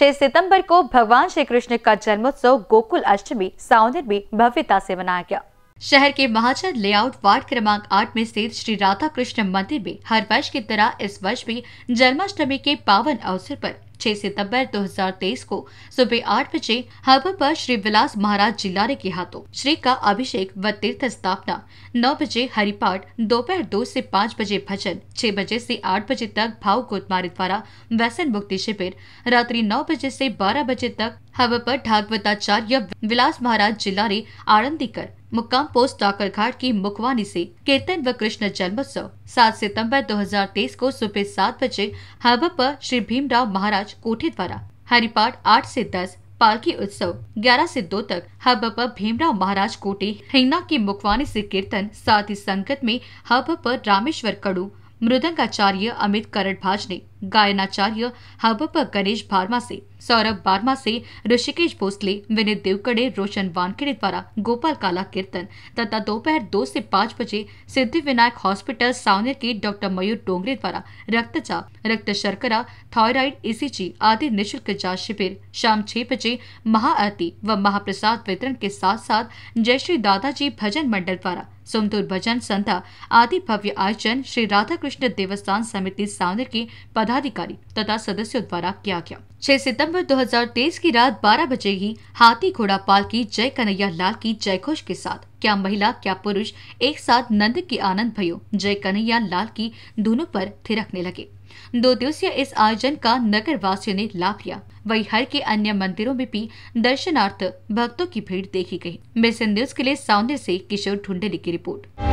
6 सितंबर को भगवान श्री कृष्ण का जन्मोत्सव गोकुल अष्टमी साउंदर भी भव्यता से मनाया गया शहर के महाजन लेआउट वार्ड क्रमांक आठ में स्थित श्री राधा कृष्ण मंदिर में हर वर्ष की तरह इस वर्ष भी जन्माष्टमी के पावन अवसर पर 6 सितंबर 2023 को सुबह आठ बजे हब पर श्री विलास महाराज जिलारे के हाथों श्री का अभिषेक व तीर्थ स्थापना नौ बजे हरिपाठ दोपहर दो से पाँच बजे भजन छह बजे से आठ बजे तक भाव गोदमारी द्वारा व्यसन मुक्ति शिविर रात्रि नौ बजे से बारह बजे तक हार्बर पर भागवताचार्य विलास महाराज जिलारे आरंदी कर मुक्काम पोस्ट घाट की मुखवानी से कीर्तन व कृष्ण जन्मोत्सव सात सितंबर 2023 को सुबह सात बजे हब पर श्री भीमराव महाराज कोठे द्वारा हरिपाठ आठ से दस पालकी उत्सव ग्यारह से दो तक हब पर भीमराव महाराज कोटे हिंगना की मुखवानी से कीर्तन साथ ही संगत में हब पर रामेश्वर कड़ू मृदंगाचार्य अमित करण भाज ने गायनाचार्य हबप गणेश भार्मा से सौरभ बार्मा से ऋषिकेश भोसले विनीत देवकड़े रोशन वानखेड़े द्वारा गोपाल काला कीर्तन तथा दोपहर दो से पाँच बजे सिद्धि विनायक हॉस्पिटल सावनेर के डॉक्टर मयूर डोंगरे द्वारा रक्तचाप रक्त शर्करा थायराइड ईसीजी e आदि निःशुल्क जांच शिविर शाम छह बजे महाआरती व महाप्रसाद वितरण के साथ साथ जय श्री दादाजी भजन मंडल द्वारा सुमदूर भजन संध्या आदि भव्य आयोजन श्री राधा कृष्ण देवस्थान समिति सावनेर के पद पदाधिकारी तथा सदस्यों द्वारा किया गया 6 सितंबर 2023 की रात 12 बजे ही हाथी घोड़ा पाल की जय कन्हैया लाल की जय घोष के साथ क्या महिला क्या पुरुष एक साथ नंद की आनंद भयो जय कन्हैया लाल की दोनों पर थिरकने लगे दो दिवसीय इस आयोजन का नगर वासियों ने लाभ लिया वही हर के अन्य मंदिरों में भी दर्शनार्थ भक्तों की भीड़ देखी गई मिशन न्यूज के लिए सामने से किशोर ढूंढेली की रिपोर्ट